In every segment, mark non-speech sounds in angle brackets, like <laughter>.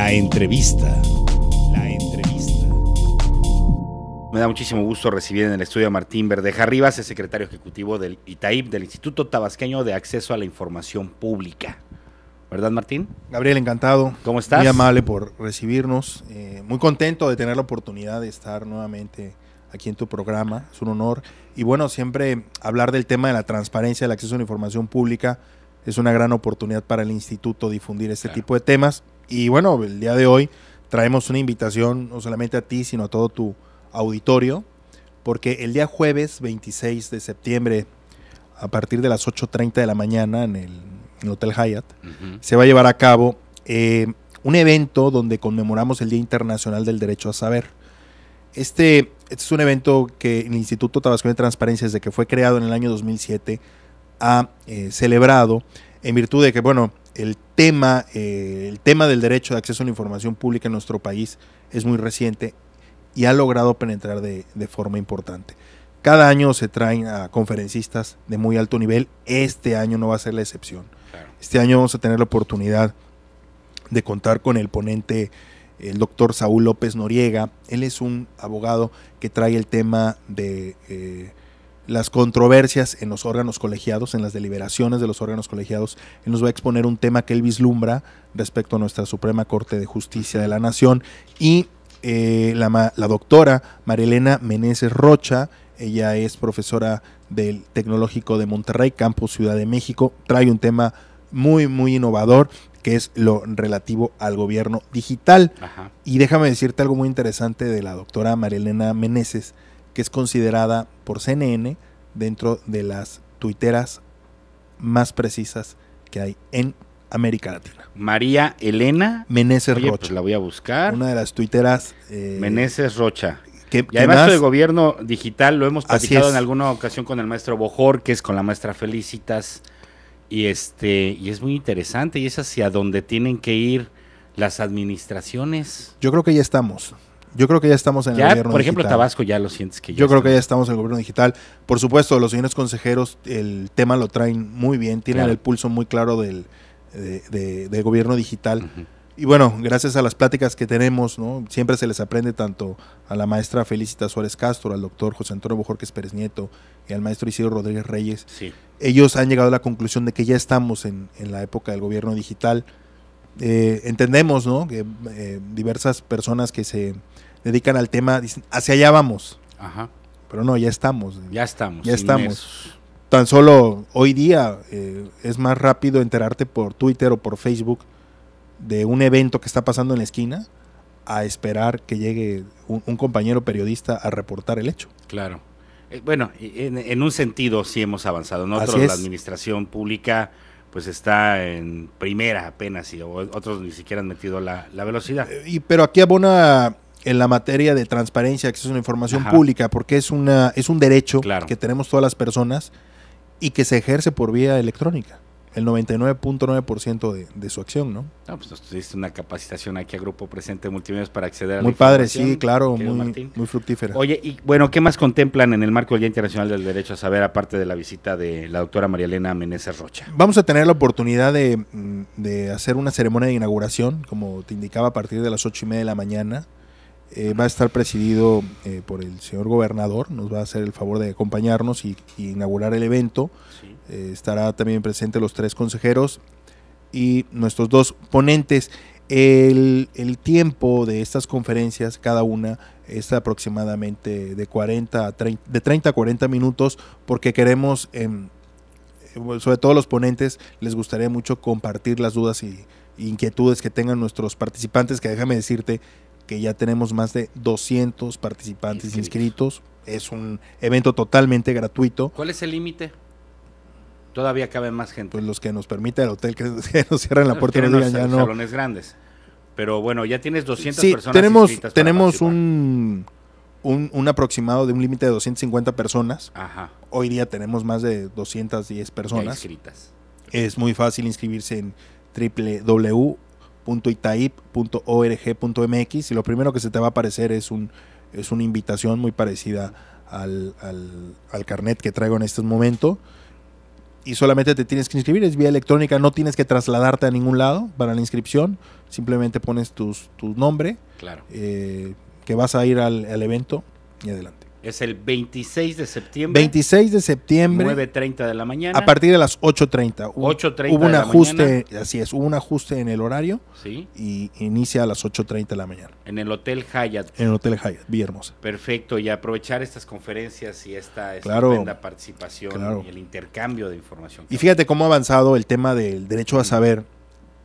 La entrevista. La entrevista. Me da muchísimo gusto recibir en el estudio a Martín Verdeja Rivas, el secretario ejecutivo del ITAIP, del Instituto Tabasqueño de Acceso a la Información Pública. ¿Verdad, Martín? Gabriel, encantado. ¿Cómo estás? Muy amable por recibirnos. Eh, muy contento de tener la oportunidad de estar nuevamente aquí en tu programa. Es un honor. Y bueno, siempre hablar del tema de la transparencia, del acceso a la información pública, es una gran oportunidad para el instituto difundir este tipo de temas. Y bueno, el día de hoy traemos una invitación no solamente a ti, sino a todo tu auditorio, porque el día jueves 26 de septiembre, a partir de las 8.30 de la mañana en el, Hotel Hyatt, se va a llevar a cabo eh, un evento donde conmemoramos el Día Internacional del Derecho a Saber. Este, este es un evento que el Instituto Tabasco de Transparencia, desde que fue creado en el año 2007, ha eh, celebrado en virtud de que, bueno, el tema, eh, el tema del derecho de acceso a la información pública en nuestro país es muy reciente y ha logrado penetrar de, forma importante. Cada año se traen a conferencistas de muy alto nivel, este año no va a ser la excepción. Este año vamos a tener la oportunidad de contar con el ponente, el doctor Saúl López Noriega. Él es un abogado que trae el tema de... Eh, las controversias en los órganos colegiados, en las deliberaciones de los órganos colegiados. Él nos va a exponer un tema que él vislumbra respecto a nuestra Suprema Corte de Justicia de la Nación. Y eh, la, la, doctora Marilena Meneses Rocha, ella es profesora del Tecnológico de Monterrey, Campus Ciudad de México, trae un tema muy, muy innovador que es lo relativo al gobierno digital. Y déjame decirte algo muy interesante de la doctora Marilena Meneses que es considerada por CNN dentro de las tuiteras más precisas que hay en América Latina. María Elena Meneses Rocha. Pues, la voy a buscar. Una de las tuiteras. Eh, Meneses Rocha. y además de gobierno digital lo hemos platicado en alguna ocasión con el maestro Bojorques, con la maestra Felicitas. Y, este, y es muy interesante y es hacia donde tienen que ir las administraciones. Yo creo que ya estamos. Yo creo que ya estamos en el gobierno digital. Por ejemplo, Tabasco ya lo sientes que yo. Yo creo que ya estamos en el gobierno digital. Por supuesto, los señores consejeros el tema lo traen muy bien, tienen el pulso muy claro del, gobierno digital. Y bueno, gracias a las pláticas que tenemos, ¿no? siempre se les aprende tanto a la maestra Felicita Suárez Castro, al doctor José Antonio Bojorques Pérez Nieto y al maestro Isidro Rodríguez Reyes. Ellos han llegado a la conclusión de que ya estamos en, la época del gobierno digital. Eh, entendemos ¿no? que eh, diversas personas que se dedican al tema, dicen, hacia allá vamos. Ajá. Pero no, ya estamos. Ya estamos. Ya estamos. Tan solo hoy día eh, es más rápido enterarte por Twitter o por Facebook de un evento que está pasando en la esquina a esperar que llegue un, compañero periodista a reportar el hecho. Claro. Eh, bueno, en, en, un sentido sí hemos avanzado. Nosotros, la administración pública, pues está en primera apenas y otros ni siquiera han metido la, velocidad. Eh, y, pero aquí abona en la materia de transparencia, acceso a la información pública, porque es, una, es un derecho que tenemos todas las personas y que se ejerce por vía electrónica. El 99.9% de, de su acción, ¿no? Ah, pues nos hiciste una capacitación aquí a Grupo Presente multimedia para acceder a muy padre, sí, claro, muy, muy, fructífera. Oye, y bueno, ¿qué más contemplan en el marco del Día Internacional del Derecho a Saber, aparte de la visita de la doctora María Elena Meneses Rocha? Vamos a tener la oportunidad de, de hacer una ceremonia de inauguración, como te indicaba, a partir de las ocho y media de la mañana eh, va a estar presidido eh, por el señor gobernador, nos va a hacer el favor de acompañarnos y, inaugurar el evento. Eh, estará también presente los tres consejeros y nuestros dos ponentes. El, tiempo de estas conferencias, cada una, es aproximadamente de 40 a 30, a 40 minutos, porque queremos, em, sobre todo los ponentes, les gustaría mucho compartir las dudas e y inquietudes que tengan nuestros participantes, que déjame decirte, que ya tenemos más de 200 participantes inscritos. Es un evento totalmente gratuito. ¿Cuál es el límite? Todavía cabe más gente. Pues los que nos permite el hotel que, <laughs> nos cierran la puerta. Los no ya no. salones grandes. Pero bueno, ya tienes 200 personas tenemos, Tenemos un, un, un, aproximado de un límite de 250 personas. Ajá. Hoy día tenemos más de 210 personas. inscritas. Es muy fácil inscribirse en www www.itaip.org.mx y lo primero que se te va a aparecer es, un, es una invitación muy parecida al, carnet que traigo en este momento y solamente te tienes que inscribir, es vía electrónica, no tienes que trasladarte a ningún lado para la inscripción, simplemente pones tus, tu nombre, claro. Eh, que vas a ir al evento y adelante. Es el 26 de septiembre. 26 de septiembre. 9.30 de la mañana. A partir de las 8.30. 8.30 Hubo un ajuste, así es, hubo un ajuste en el horario. Sí. Y inicia a las 8.30 de la mañana. En el Hotel Hyatt. En el Hotel Hyatt, bien Perfecto, y aprovechar estas conferencias y esta estupenda participación y el intercambio de información. Y fíjate cómo ha avanzado el tema del derecho a saber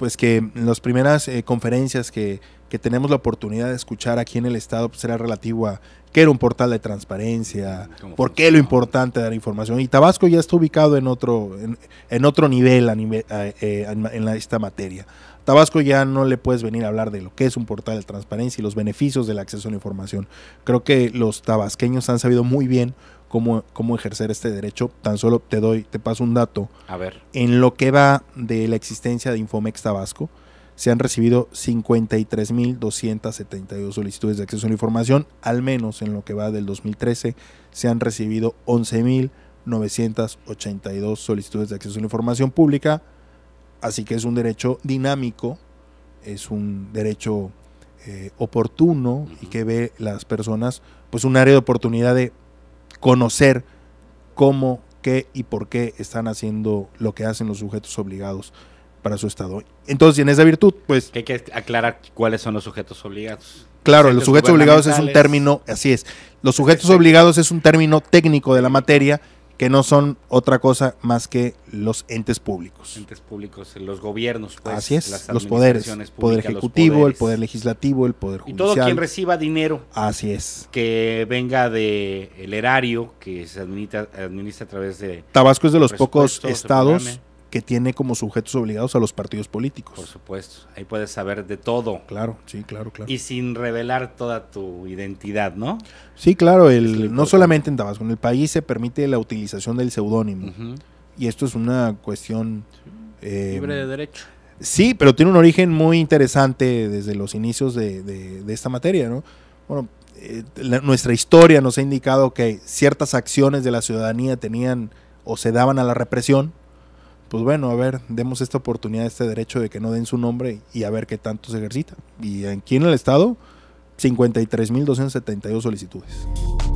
pues que las primeras eh, conferencias que, que, tenemos la oportunidad de escuchar aquí en el Estado será pues, era relativo a qué era un portal de transparencia, por qué lo importante dar información. Y Tabasco ya está ubicado en otro, en, otro nivel, a eh, en, en esta materia. Tabasco ya no le puedes venir a hablar de lo que es un portal de transparencia y los beneficios del acceso a la información. Creo que los tabasqueños han sabido muy bien cómo, ejercer este derecho. Tan solo te doy, te paso un dato. A ver. En lo que va de la existencia de Infomex Tabasco, se han recibido 53.272 solicitudes de acceso a la información, al menos en lo que va del 2013 se han recibido 11.982 solicitudes de acceso a la información pública, así que es un derecho dinámico, es un derecho eh, oportuno y que ve las personas pues un área de oportunidad de conocer cómo, qué y por qué están haciendo lo que hacen los sujetos obligados para su estado. Entonces, en esa virtud, pues... hay que aclarar cuáles son los sujetos obligados. Claro, los sujetos obligados es un término, así es. Los sujetos obligados es un término técnico de la materia que no son otra cosa más que los entes públicos. Entes públicos, los gobiernos. Pues, Así es, los poderes. Públicas, poder ejecutivo, el poder legislativo, el poder judicial. Y todo quien reciba dinero. Así es. Que venga del el erario, que se administra a través de... Tabasco es de los pocos estados que tiene como sujetos obligados a los partidos políticos. Por supuesto, ahí puedes saber de todo. Claro, sí, claro, claro. Y sin revelar toda tu identidad, ¿no? Sí, claro, el, no solamente en Tabasco, en el país se permite la utilización del seudónimo. Y esto es una cuestión... Libre de em, derecho. Sí, pero tiene un origen muy interesante desde los inicios de, esta materia, ¿no? Bueno, eh, nuestra historia nos ha indicado que ciertas acciones de la ciudadanía tenían o se daban a la represión, pues bueno, a ver, demos esta oportunidad, este derecho de que no den su nombre y a ver qué tanto se ejercita. Y aquí en el estado, 53.272 solicitudes.